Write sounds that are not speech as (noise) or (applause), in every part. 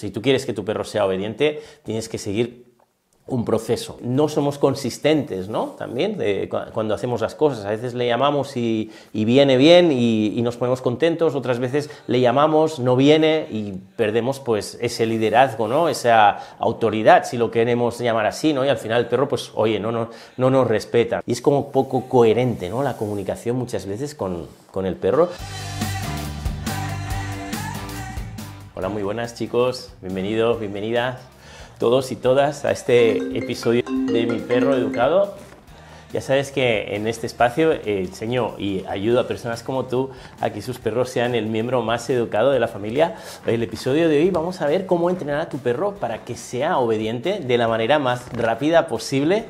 Si tú quieres que tu perro sea obediente, tienes que seguir un proceso. No somos consistentes, ¿no? También cuando hacemos las cosas. A veces le llamamos y, viene bien y, nos ponemos contentos, otras veces le llamamos, no viene y perdemos pues ese liderazgo, ¿no? Esa autoridad, si lo queremos llamar así, ¿no? Y al final el perro pues, oye, no, no, no nos respeta. Y es como poco coherente, ¿no? La comunicación muchas veces con, con el perro. Hola, muy buenas chicos, bienvenidos, bienvenidas todos y todas a este episodio de Mi Perro Educado. Ya sabes que en este espacio eh, enseño y ayudo a personas como tú a que sus perros sean el miembro más educado de la familia. En el episodio de hoy vamos a ver cómo entrenar a tu perro para que sea obediente de la manera más rápida posible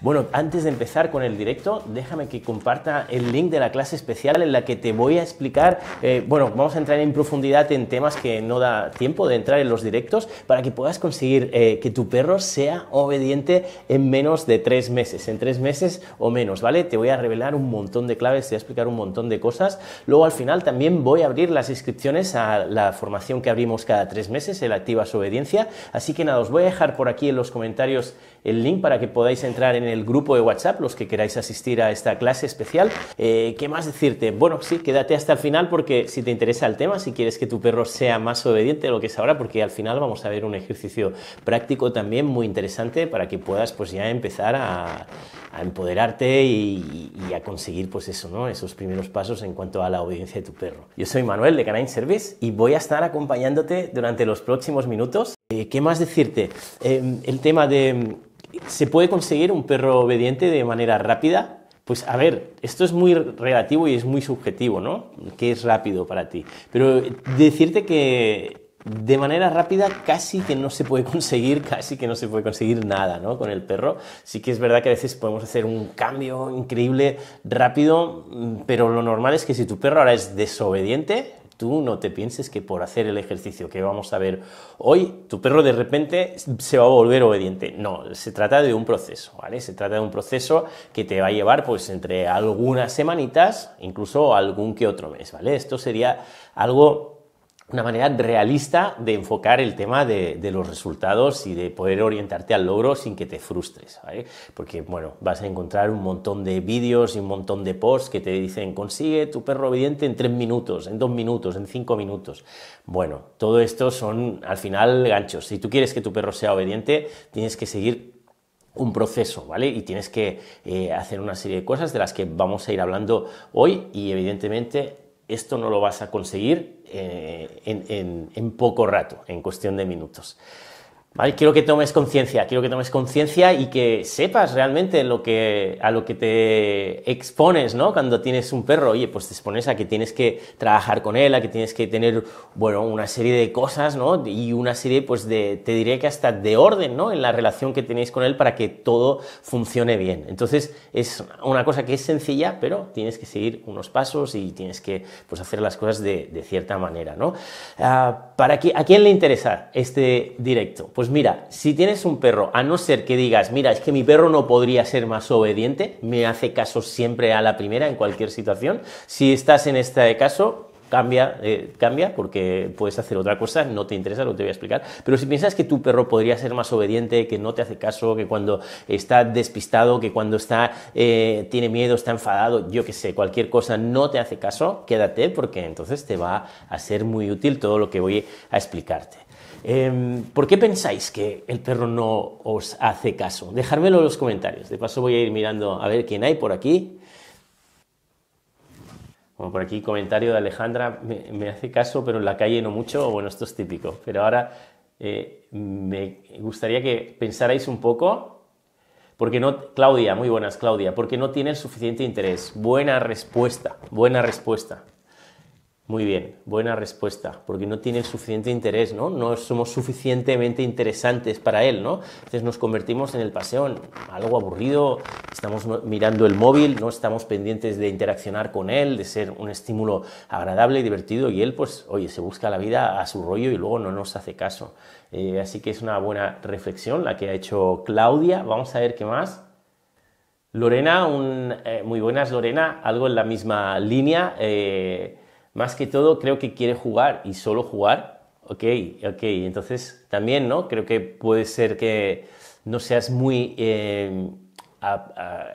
bueno, antes de empezar con el directo, déjame que comparta el link de la clase especial en la que te voy a explicar, eh, bueno, vamos a entrar en profundidad en temas que no da tiempo de entrar en los directos para que puedas conseguir eh, que tu perro sea obediente en menos de tres meses, en tres meses o menos, ¿vale? Te voy a revelar un montón de claves, te voy a explicar un montón de cosas. Luego al final también voy a abrir las inscripciones a la formación que abrimos cada tres meses, el Activa su Obediencia. Así que nada, os voy a dejar por aquí en los comentarios el link para que podáis entrar en el grupo de WhatsApp, los que queráis asistir a esta clase especial. Eh, ¿Qué más decirte? Bueno, sí, quédate hasta el final porque si te interesa el tema, si quieres que tu perro sea más obediente de lo que es ahora, porque al final vamos a ver un ejercicio práctico también muy interesante para que puedas pues ya empezar a, empoderarte y, a conseguir pues eso, ¿no? Esos primeros pasos en cuanto a la obediencia de tu perro. Yo soy Manuel de Canine Service y voy a estar acompañándote durante los próximos minutos. Eh, ¿Qué más decirte? Eh, el tema de ¿Se puede conseguir un perro obediente de manera rápida? Pues a ver, esto es muy relativo y es muy subjetivo, ¿no? ¿Qué es rápido para ti? Pero eh, decirte que de manera rápida casi que no se puede (laughs) conseguir, casi que no se puede conseguir nada, ¿no? Con el perro. Sí que es verdad que a veces podemos hacer un cambio increíble rápido, mm, pero lo normal es que si tu perro ahora es desobediente, tú no te pienses que por hacer el ejercicio que vamos a ver hoy, tu perro de repente se va a volver obediente. No, se trata de un proceso, ¿vale? Se trata de un proceso que te va a llevar pues entre algunas semanitas, incluso algún que otro mes, ¿vale? Esto sería algo una manera realista de enfocar el tema de, los resultados y de poder orientarte al logro sin que te frustres, Porque, bueno, vas a encontrar un montón de vídeos y un montón de posts que te dicen, consigue tu perro obediente en tres minutos, en dos minutos, en cinco minutos. Bueno, todo esto son, al final, ganchos. Si tú quieres que tu perro sea obediente, tienes que seguir un proceso, ¿vale? Y tienes que eh, hacer una serie de cosas de las que vamos a ir hablando hoy y evidentemente esto no lo vas a conseguir eh, en poco rato, en cuestión de minutos. Quiero que tomes conciencia, quiero que tomes conciencia y que sepas realmente lo que, a lo que te expones, ¿no? Cuando tienes un perro, oye, pues te expones a que tienes que trabajar con él, a que tienes que tener, bueno, una serie de cosas, ¿no? Y una serie, pues, de, te diría que hasta de orden, ¿no? En la relación que tenéis con él para que todo funcione bien. Entonces, es una cosa que es sencilla, pero tienes que seguir unos pasos y tienes que, pues, hacer las cosas de, de cierta manera, ¿no? Ah, ¿Para ¿A quién le interesa este directo? Pues pues mira, si tienes un perro, a no ser que digas, mira, es que mi perro no podría ser más obediente, me hace caso siempre a la primera en cualquier situación, si estás en este caso, cambia, eh, cambia porque puedes hacer otra cosa, no te interesa, lo te voy a explicar. Pero si piensas que tu perro podría ser más obediente, que no te hace caso, que cuando está despistado, que cuando está, eh, tiene miedo, está enfadado, yo que sé, cualquier cosa no te hace caso, quédate porque entonces te va a ser muy útil todo lo que voy a explicarte. Em, ¿Por qué pensáis que el perro no os hace caso? Dejármelo en los comentarios. De paso voy a ir mirando a ver quién hay por aquí. Bueno, por aquí, comentario de Alejandra, me, hace caso, pero en la calle no mucho. Bueno, esto es típico. Pero ahora eh, me gustaría que pensarais un poco, porque no, Claudia, muy buenas Claudia, porque no tiene suficiente interés. Buena respuesta, buena respuesta. Muy bien, buena respuesta, porque no tiene suficiente interés, ¿no? No somos suficientemente interesantes para él, ¿no? Entonces nos convertimos en el paseo algo aburrido, estamos mirando el móvil, no estamos pendientes de interaccionar con él, de ser un estímulo agradable y divertido, y él, pues, oye, se busca la vida a su rollo y luego no nos hace caso. Eh, así que es una buena reflexión la que ha hecho Claudia. Vamos a ver qué más. Lorena, un, eh, muy buenas Lorena, algo en la misma línea. Eh, más que todo creo que quiere jugar y solo jugar. Ok, ok, entonces también, ¿no? Creo que puede ser que no seas muy... Em,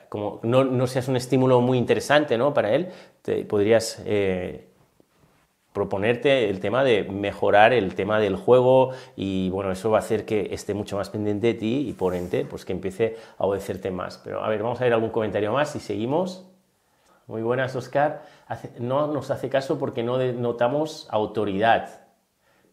como no, seas un estímulo muy interesante ¿no? para él, podrías eh, proponerte el tema de mejorar el tema del juego y bueno, eso va a hacer que esté mucho más pendiente de ti y por ente, pues que empiece a obedecerte más. Pero a ver, vamos a ver algún comentario más y seguimos. Muy buenas, Oscar. No nos hace caso porque no denotamos autoridad.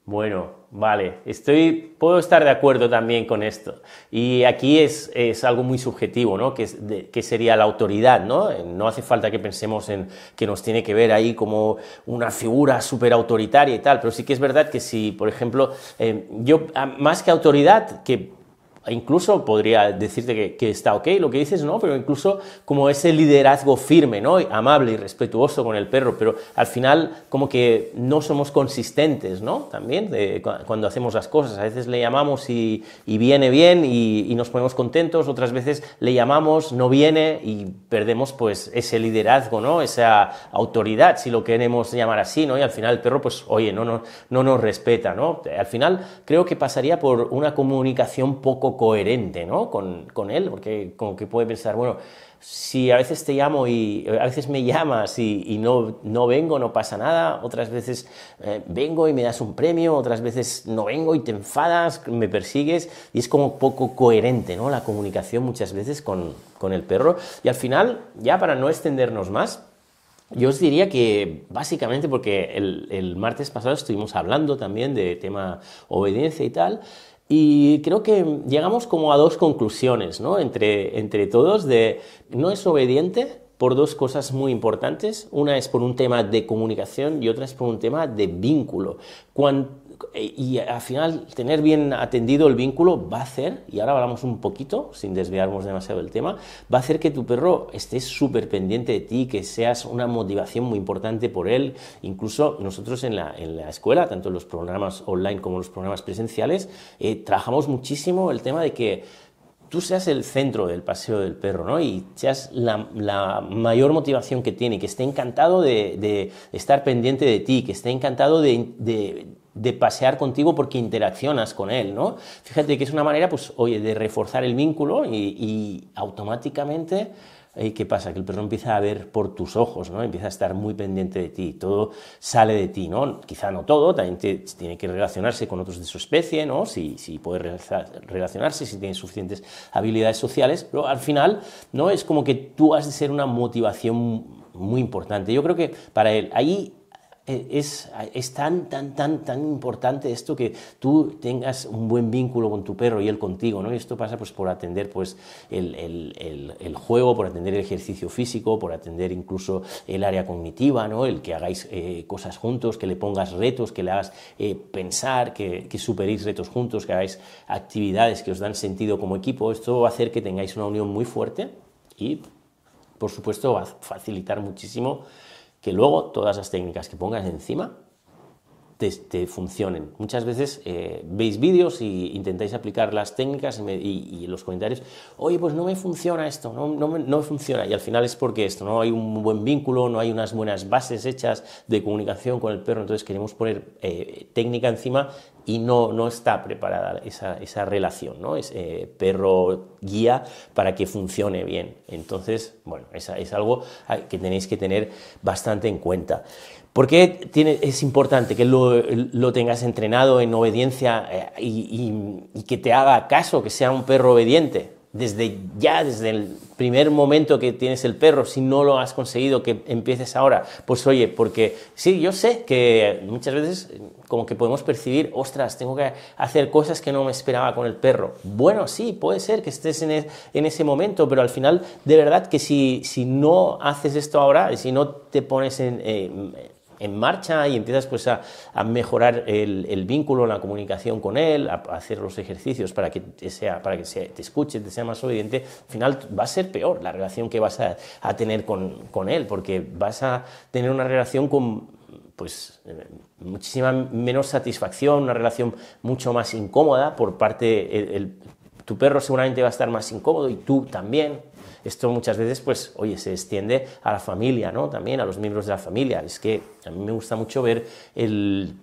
Bueno, vale, estoy, puedo estar de acuerdo también con esto. Y aquí es, algo muy subjetivo, ¿no? Que, que, sería la autoridad, ¿no? Eh, no hace falta que pensemos en que nos tiene que ver ahí como una figura súper autoritaria y tal, pero sí que es verdad que si, por ejemplo, eh, yo, ah, más que autoridad, que e incluso podría decirte que, está ok lo que dices, ¿no? Pero incluso como ese liderazgo firme, ¿no? Amable y respetuoso con el perro, pero al final como que no somos consistentes, ¿no? También cuando hacemos las cosas, a veces le llamamos y, viene bien y, y, nos ponemos contentos, otras veces le llamamos, no viene y perdemos pues ese liderazgo, ¿no? Esa autoridad, si lo queremos llamar así, ¿no? Y al final el perro pues, oye, no, no, no nos respeta, ¿no? Al final creo que pasaría por una comunicación poco coherente ¿no? con, él, porque como que puede pensar, bueno, si a veces te llamo y eh, a veces me llamas y, no, no vengo, no pasa nada, otras veces eh, vengo y me das un premio, otras veces no vengo y te enfadas, me persigues, y es como poco coherente ¿no? la comunicación muchas veces con, con el perro. Y al final, ya para no extendernos más, yo os diría que básicamente, porque el, el, martes pasado estuvimos hablando también de tema obediencia y tal, y creo que llegamos como a dos conclusiones, ¿no? Entre, entre todos, de no es obediente por dos cosas muy importantes. Una es por un tema de comunicación y otra es por un tema de vínculo. Eh, y al final tener bien atendido el vínculo va a hacer, y ahora hablamos un poquito, sin desviarnos demasiado del tema, va a hacer que tu perro esté súper pendiente de ti, que seas una motivación muy importante por él. Incluso nosotros en la, escuela, tanto en los programas online como en los programas presenciales, eh, trabajamos muchísimo el tema de que tú seas el centro del paseo del perro, ¿no? Y seas la, mayor motivación que tiene, que esté encantado de, estar pendiente de ti, que esté encantado de de pasear contigo porque interaccionas con él, ¿no? Fíjate que es una manera, pues, oye, de reforzar el vínculo y, y automáticamente, eh, ¿qué pasa? Que el perro empieza a ver por tus ojos, ¿no? Empieza a estar muy pendiente de ti, todo sale de ti, ¿no? Quizá no todo, también tiene que relacionarse con otros de su especie, ¿no? Si, si puede relacionarse, si tiene suficientes habilidades sociales, pero al final, ¿no? Es como que tú has de ser una motivación muy importante. Yo creo que para él, ahí eh, es, tan, tan, tan, importante esto que tú tengas un buen vínculo con tu perro y él contigo, ¿no? esto pasa pues, por atender pues, el, juego, por atender el ejercicio físico, por atender incluso el área cognitiva, ¿no? El que hagáis eh, cosas juntos, que le pongas retos, que le hagas eh, pensar, que, que superéis retos juntos, que hagáis actividades que os dan sentido como equipo. Esto va a hacer que tengáis una unión muy fuerte y, por supuesto, va a facilitar muchísimo que luego todas las técnicas que pongas encima te, funcionen. Muchas veces eh, veis vídeos e intentáis aplicar las técnicas y, los comentarios, oye, pues no me funciona esto, no, no, me, no, funciona. Y al final es porque esto, no hay un buen vínculo, no hay unas buenas bases hechas de comunicación con el perro, entonces queremos poner eh, técnica encima y no, no está preparada esa, esa relación, ¿no? Es, eh, perro guía para que funcione bien. Entonces, bueno, es algo ah, que tenéis que tener bastante en cuenta. ¿Por qué tiene, es importante que lo, tengas entrenado en obediencia eh, y, que te haga caso, que sea un perro obediente? Desde ya, desde el primer momento que tienes el perro, si no lo has conseguido, que empieces ahora, pues oye, porque sí, yo sé que muchas veces eh, como que podemos percibir, ostras, tengo que hacer cosas que no me esperaba con el perro. Bueno, sí, puede ser que estés en, en ese momento, pero al final, de verdad que si, si no haces esto ahora, si no te pones en, eh, en marcha y empiezas pues a, mejorar el, vínculo, la comunicación con él, a, hacer los ejercicios para que, sea, para que te escuche, te sea más obediente, al final va a ser peor la relación que vas a, tener con, él, porque vas a tener una relación con pues eh, muchísima menos satisfacción, una relación mucho más incómoda por parte, tu perro seguramente va a estar más incómodo y tú también, esto muchas veces, pues, oye, se extiende a la familia, ¿no? También a los miembros de la familia. Es que a mí me gusta mucho ver el,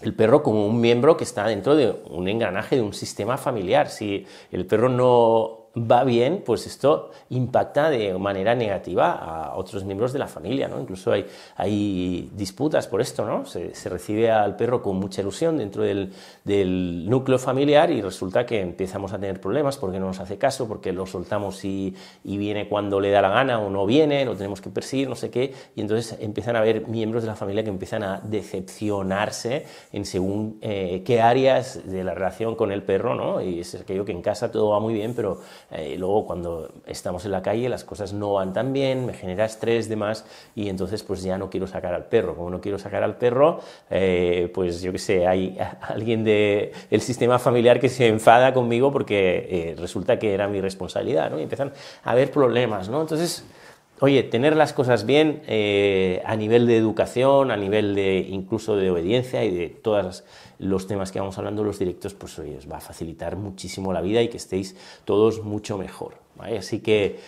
el perro como un miembro que está dentro de un engranaje, de un sistema familiar. Si el perro no va bien, pues esto impacta de manera negativa a otros miembros de la familia, ¿no? Incluso hay, hay disputas por esto, ¿no? Se, recibe al perro con mucha ilusión dentro del, del, núcleo familiar y resulta que empezamos a tener problemas porque no nos hace caso, porque lo soltamos y, y viene cuando le da la gana o no viene, lo tenemos que perseguir, no sé qué, y entonces empiezan a haber miembros de la familia que empiezan a decepcionarse en según eh, qué áreas de la relación con el perro, ¿no? Y es aquello que en casa todo va muy bien, pero eh, luego cuando estamos en la calle las cosas no van tan bien, me genera estrés, demás, y entonces pues ya no quiero sacar al perro. Como no quiero sacar al perro, eh, pues yo qué sé, hay (laughs) alguien del el sistema familiar que se enfada conmigo porque eh, resulta que era mi responsabilidad, ¿no? Y empiezan a haber problemas, ¿no? Entonces oye, tener las cosas bien eh, a nivel de educación, a nivel de incluso de obediencia y de todos los temas que vamos hablando, los directos, pues oye, os va a facilitar muchísimo la vida y que estéis todos mucho mejor. Así que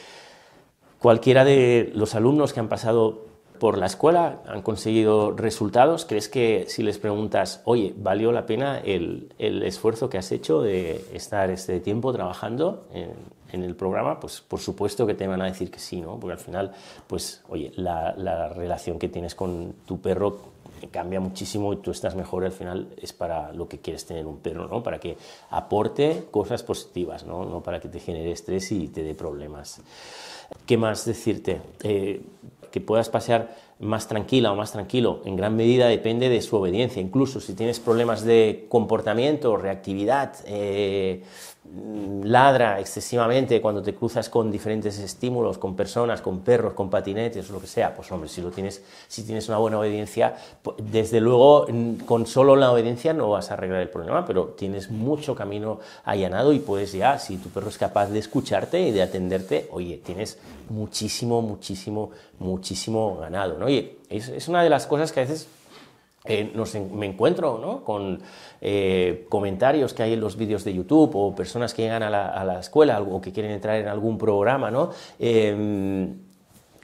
cualquiera de los alumnos que han pasado por la escuela, han conseguido resultados, ¿crees que si les preguntas, oye, ¿valió la pena el, el esfuerzo que has hecho de estar este tiempo trabajando? En, en el programa, pues por supuesto que te van a decir que sí, ¿no? Porque al final, pues, oye, la, relación que tienes con tu perro cambia muchísimo y tú estás mejor al final es para lo que quieres tener un perro, ¿no? Para que aporte cosas positivas, ¿no? No para que te genere estrés y te dé problemas. ¿Qué más decirte? Eh, que puedas pasear más tranquila o más tranquilo, en gran medida depende de su obediencia. Incluso si tienes problemas de comportamiento, reactividad, eh, ladra excesivamente cuando te cruzas con diferentes estímulos, con personas, con perros, con patinetes, lo que sea, pues hombre, si lo tienes, si tienes una buena obediencia, pues, desde luego mm, con solo la obediencia no vas a arreglar el problema, pero tienes mucho camino allanado y puedes ya, si tu perro es capaz de escucharte y de atenderte, oye, tienes muchísimo, muchísimo, muchísimo ganado, Oye, es, una de las cosas que a veces eh, me encuentro ¿no? con eh, comentarios que hay en los vídeos de YouTube o personas que llegan a la, escuela o que quieren entrar en algún programa, ¿no? Em,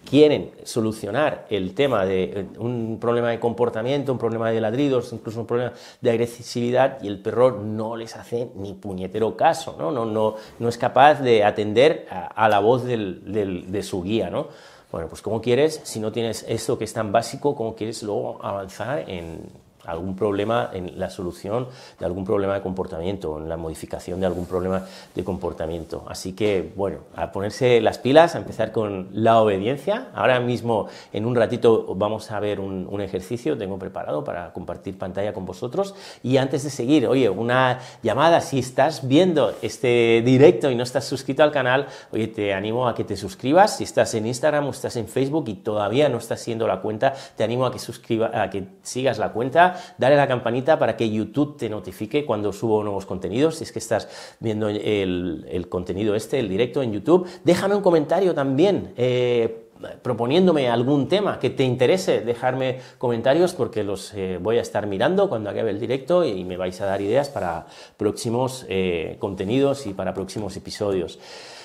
quieren solucionar el tema de eh, un problema de comportamiento, un problema de ladridos, incluso un problema de agresividad y el perro no les hace ni puñetero caso, no, no, es capaz de atender a, la voz de su guía. ¿no? Bueno, pues como quieres, si no tienes esto que es tan básico, cómo quieres luego avanzar en, algún problema en la solución de algún problema de comportamiento, en la modificación de algún problema de comportamiento. Así que, bueno, a ponerse las pilas, a empezar con la obediencia. Ahora mismo, en un ratito, vamos a ver un, ejercicio, tengo preparado para compartir pantalla con vosotros. Y antes de seguir, oye, una llamada, si estás viendo este directo y no estás suscrito al canal, oye, te animo a que te suscribas. Si estás en Instagram o estás en Facebook y todavía no estás siendo la cuenta, te animo a que, suscriba, a que sigas la cuenta dale a la campanita para que YouTube te notifique cuando subo nuevos contenidos, si es que estás viendo el, contenido este, el directo en YouTube. Déjame un comentario también. Eh, proponiéndome algún tema que te interese, dejarme comentarios porque los eh, voy a estar mirando cuando acabe el directo y me vais a dar ideas para próximos eh, contenidos y para próximos episodios.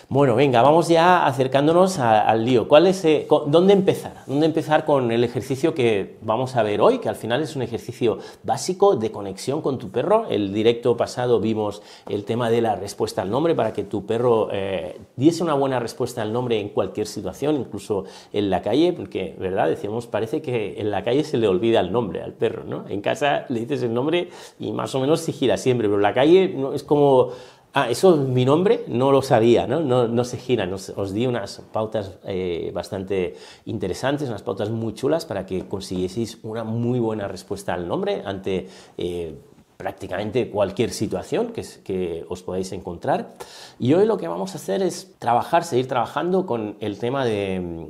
Bueno, venga, vamos ya acercándonos al lío. ¿Cuál es, eh, ¿Dónde empezar? ¿Dónde empezar con el ejercicio que vamos a ver hoy? Que al final es un ejercicio básico de conexión con tu perro. El directo pasado vimos el tema de la respuesta al nombre para que tu perro eh, diese una buena respuesta al nombre en cualquier situación, incluso en la calle, porque, ¿verdad? Decíamos, parece que en la calle se le olvida el nombre al perro, ¿no? En casa le dices el nombre y más o menos se gira siempre, pero en la calle no, es como Ah, eso mi nombre no lo sabía, no, se gira, Os, di unas pautas eh, bastante interesantes, unas pautas muy chulas para que consiguieseis una muy buena respuesta al nombre ante eh, prácticamente cualquier situación que, os podáis encontrar. Y hoy lo que vamos a hacer es trabajar, seguir trabajando con el tema de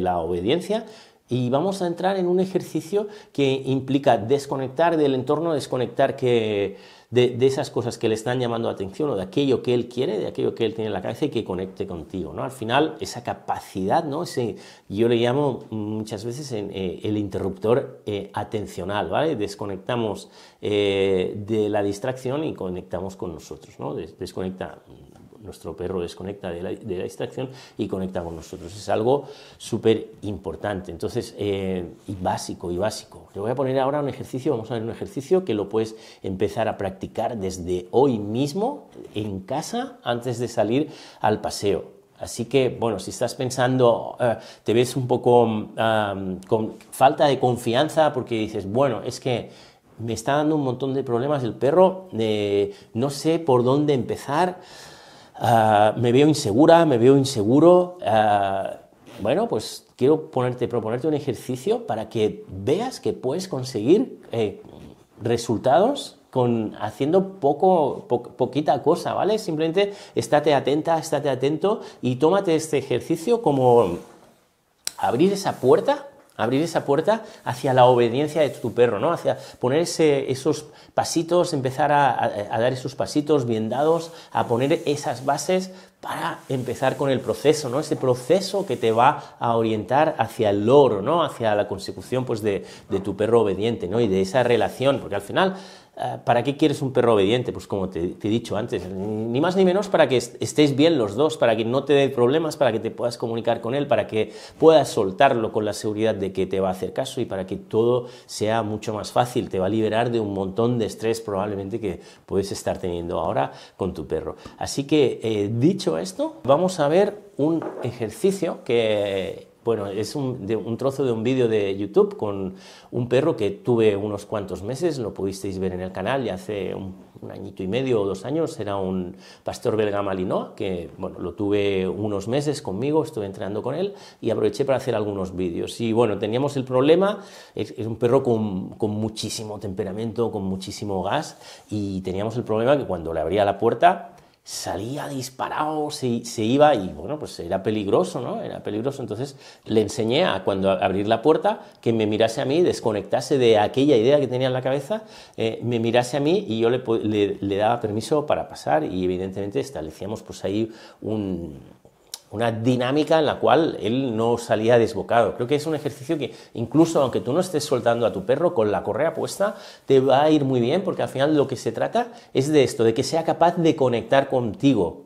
la obediencia y vamos a entrar en un ejercicio que implica desconectar del entorno, desconectar que de, esas cosas que le están llamando atención o de aquello que él quiere, de aquello que él tiene en la cabeza y que conecte contigo. ¿no? Al final, esa capacidad, ¿no? Ese, yo le llamo muchas veces en, eh, el interruptor eh, atencional, ¿vale? Desconectamos eh, de la distracción y conectamos con nosotros, ¿no? desconecta nuestro perro desconecta de la, distracción y conecta con nosotros. Es algo súper importante, entonces, eh, y básico, y básico. Te voy a poner ahora un ejercicio, vamos a ver un ejercicio que lo puedes empezar a practicar desde hoy mismo en casa antes de salir al paseo. Así que, bueno, si estás pensando, eh, te ves un poco con falta de confianza porque dices, bueno, es que me está dando un montón de problemas el perro, eh, no sé por dónde empezar. Ah, me veo insegura, me veo inseguro. Ah, bueno, pues quiero ponerte, proponerte un ejercicio para que veas que puedes conseguir eh, resultados con haciendo poco, poquita cosa, ¿vale? Simplemente estate atenta, estate atento y tómate este ejercicio como abrir esa puerta abrir esa puerta hacia la obediencia de tu perro, ¿no? Hacia poner esos pasitos, empezar a, dar esos pasitos bien dados, a poner esas bases para empezar con el proceso, ¿no? Ese proceso que te va a orientar hacia el logro, ¿no? Hacia la consecución, pues, de, de tu perro obediente, ¿no? Y de esa relación, porque al final Ah, ¿Para qué quieres un perro obediente? Pues como te, he dicho antes, ni más ni menos para que estéis bien los dos, para que no te dé problemas, para que te puedas comunicar con él, para que puedas soltarlo con la seguridad de que te va a hacer caso y para que todo sea mucho más fácil. Te va a liberar de un montón de estrés probablemente que puedes estar teniendo ahora con tu perro. Así que eh, dicho esto, vamos a ver un ejercicio que bueno, es un, trozo de un vídeo de YouTube con un perro que tuve unos cuantos meses, lo pudisteis ver en el canal, ya hace un, añito y medio o dos años, era un pastor belga malinois, que bueno, lo tuve unos meses conmigo, estuve entrenando con él, y aproveché para hacer algunos vídeos. Y bueno, teníamos el problema, es, un perro con muchísimo temperamento, con muchísimo gas, y teníamos el problema que cuando le abría la puerta, salía disparado, se, se, iba y bueno, pues era peligroso, ¿no? Era peligroso. Entonces le enseñé a cuando abrir la puerta que me mirase a mí, desconectase de aquella idea que tenía en la cabeza, eh, me mirase a mí y yo le, le daba permiso para pasar y evidentemente establecíamos pues ahí un, una dinámica en la cual él no salía desbocado. Creo que es un ejercicio que incluso aunque tú no estés soltando a tu perro con la correa puesta, te va a ir muy bien porque al final lo que se trata es de esto, de que sea capaz de conectar contigo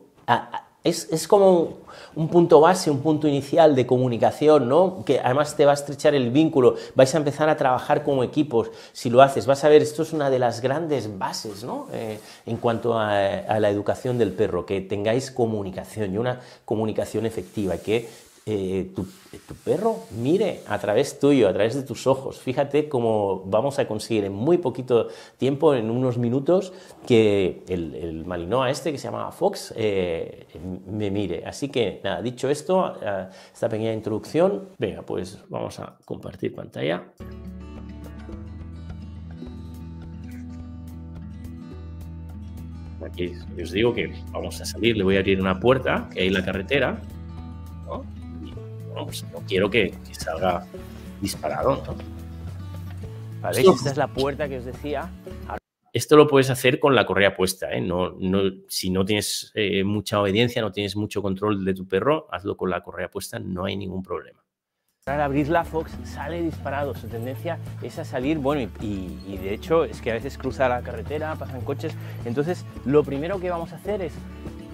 es, como un punto base, un punto inicial de comunicación, ¿no? Que además te va a estrechar el vínculo, vais a empezar a trabajar como equipos. Si lo haces, vas a ver, esto es una de las grandes bases, ¿no? Eh, en cuanto a, a, la educación del perro, que tengáis comunicación y una comunicación efectiva, que eh, eh, tu, perro mire a través tuyo, a través de tus ojos. Fíjate cómo vamos a conseguir en muy poquito tiempo, en unos minutos, que el, malinoa este que se llama Fox eh, em, me mire. Así que nada, dicho esto, esta pequeña introducción, venga, pues vamos a compartir pantalla. Aquí os digo que vamos a salir, le voy a abrir una puerta que hay la carretera pues, no, quiero que, salga disparado. Esta es la puerta que os decía. Esto lo puedes hacer con la correa puesta. ¿eh? No, si no tienes eh, mucha obediencia, no tienes mucho control de tu perro, hazlo con la correa puesta, no hay ningún problema. Al la Fox sale disparado. Su tendencia es a salir, bueno, y, y, de hecho es que a veces cruza la carretera, pasan coches. Entonces, lo primero que vamos a hacer es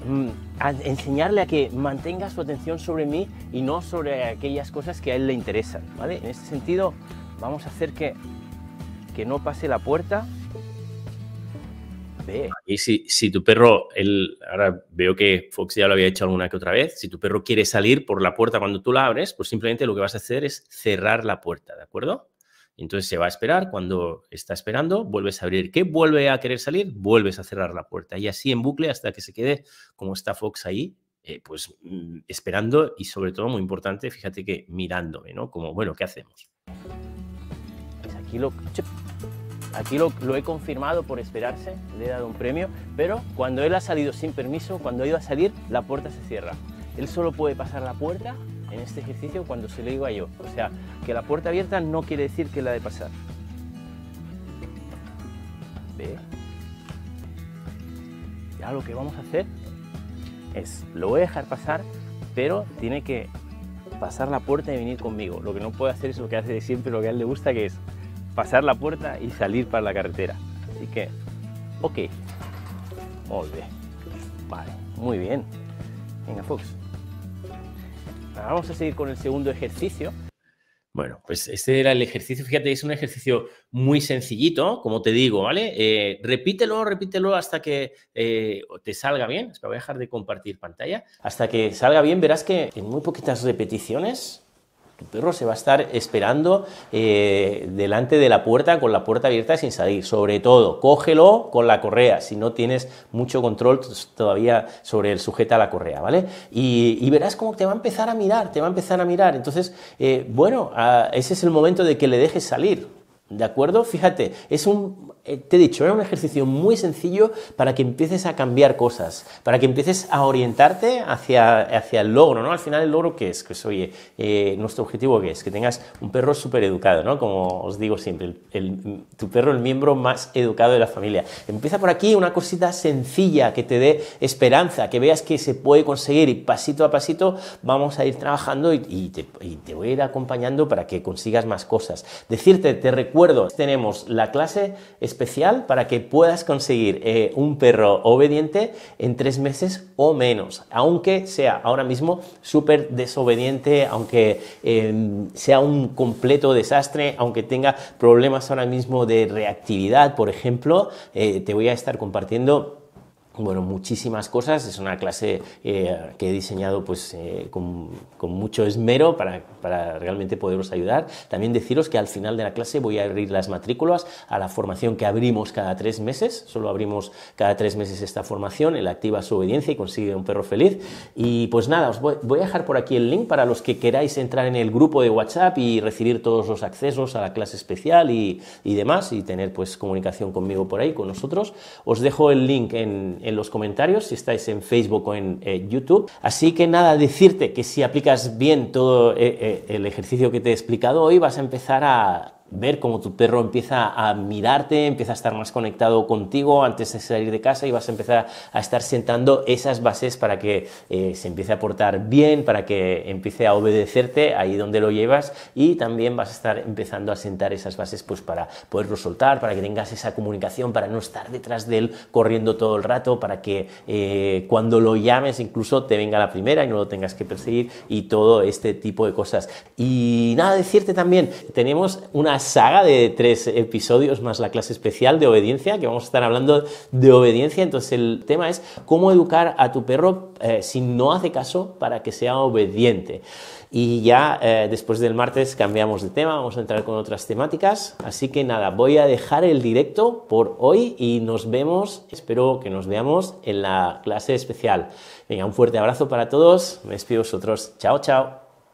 Mm, a enseñarle a que mantenga su atención sobre mí y no sobre aquellas cosas que a él le interesan, ¿vale? En este sentido, vamos a hacer que, que no pase la puerta. Y si, tu perro, ahora veo que Fox ya lo había hecho alguna que otra vez, si tu perro quiere salir por la puerta cuando tú la abres, pues simplemente lo que vas a hacer es cerrar la puerta, ¿de acuerdo? Entonces se va a esperar, cuando está esperando, vuelves a abrir. ¿Qué vuelve a querer salir? Vuelves a cerrar la puerta y así en bucle hasta que se quede como está Fox ahí, eh, pues mm, esperando y sobre todo, muy importante, fíjate que mirándome, ¿no? Como, bueno, ¿qué hacemos? Pues aquí lo... Aquí lo, lo, he confirmado por esperarse, le he dado un premio, pero cuando él ha salido sin permiso, cuando iba a salir, la puerta se cierra. Él solo puede pasar la puerta en este ejercicio cuando se lo digo a yo. O sea, que la puerta abierta no quiere decir que la de pasar. ¿Ve? Ya lo que vamos a hacer es, lo voy a dejar pasar, pero tiene que pasar la puerta y venir conmigo. Lo que no puede hacer es lo que hace de siempre, lo que a él le gusta, que es pasar la puerta y salir para la carretera. Así que, ok. Muy bien. Vale, muy bien. Venga, Fox. Vamos a seguir con el segundo ejercicio. Bueno, pues este era el ejercicio. Fíjate, es un ejercicio muy sencillito, como te digo, ¿vale? Eh, repítelo, repítelo hasta que eh, te salga bien. voy a dejar de compartir pantalla. Hasta que salga bien, verás que en muy poquitas repeticiones tu perro se va a estar esperando eh, delante de la puerta con la puerta abierta sin salir. Sobre todo, cógelo con la correa si no tienes mucho control todavía sobre el sujeta a la correa, ¿vale? Y, verás cómo te va a empezar a mirar, te va a empezar a mirar. Entonces, eh, bueno, ah, ese es el momento de que le dejes salir. ¿De acuerdo? Fíjate, es un eh, te he dicho, era un ejercicio muy sencillo para que empieces a cambiar cosas, para que empieces a orientarte hacia, hacia el logro, ¿no? Al final el logro que es, pues oye, eh, nuestro objetivo que es, que tengas un perro súper educado, ¿no? Como os digo siempre, tu perro el miembro más educado de la familia. Empieza por aquí una cosita sencilla que te dé esperanza, que veas que se puede conseguir y pasito a pasito vamos a ir trabajando y, te, voy a ir acompañando para que consigas más cosas. Decirte, te recuerdo, tenemos la clase es especial para que puedas conseguir eh, un perro obediente en tres meses o menos, aunque sea ahora mismo súper desobediente, aunque em, sea un completo desastre, aunque tenga problemas ahora mismo de reactividad, por ejemplo, eh, te voy a estar compartiendo bueno, muchísimas cosas. Es una clase eh, que he diseñado pues, eh, con, mucho esmero para, realmente poderos ayudar. También deciros que al final de la clase voy a abrir las matrículas a la formación que abrimos cada tres meses. Solo abrimos cada tres meses esta formación, el activa su obediencia y consigue un perro feliz. Y pues nada, os voy, a dejar por aquí el link para los que queráis entrar en el grupo de WhatsApp y recibir todos los accesos a la clase especial y, y demás y tener pues comunicación conmigo por ahí, con nosotros. Os dejo el link en en los comentarios si estáis en Facebook o en eh, YouTube. Así que nada, decirte que si aplicas bien todo eh, eh, el ejercicio que te he explicado hoy, vas a empezar a, ver cómo tu perro empieza a mirarte, empieza a estar más conectado contigo antes de salir de casa y vas a empezar a estar sentando esas bases para que eh, se empiece a portar bien, para que empiece a obedecerte ahí donde lo llevas y también vas a estar empezando a sentar esas bases pues para poderlo soltar, para que tengas esa comunicación, para no estar detrás de él corriendo todo el rato, para que eh, cuando lo llames incluso te venga la primera y no lo tengas que perseguir y todo este tipo de cosas. Y nada, decirte también, tenemos una saga de tres episodios más la clase especial de obediencia, que vamos a estar hablando de obediencia. Entonces el tema es cómo educar a tu perro eh, si no hace caso para que sea obediente. Y ya eh, después del martes cambiamos de tema, vamos a entrar con otras temáticas. Así que nada, voy a dejar el directo por hoy y nos vemos, espero que nos veamos en la clase especial. Venga, un fuerte abrazo para todos, me despido vosotros, chao, chao.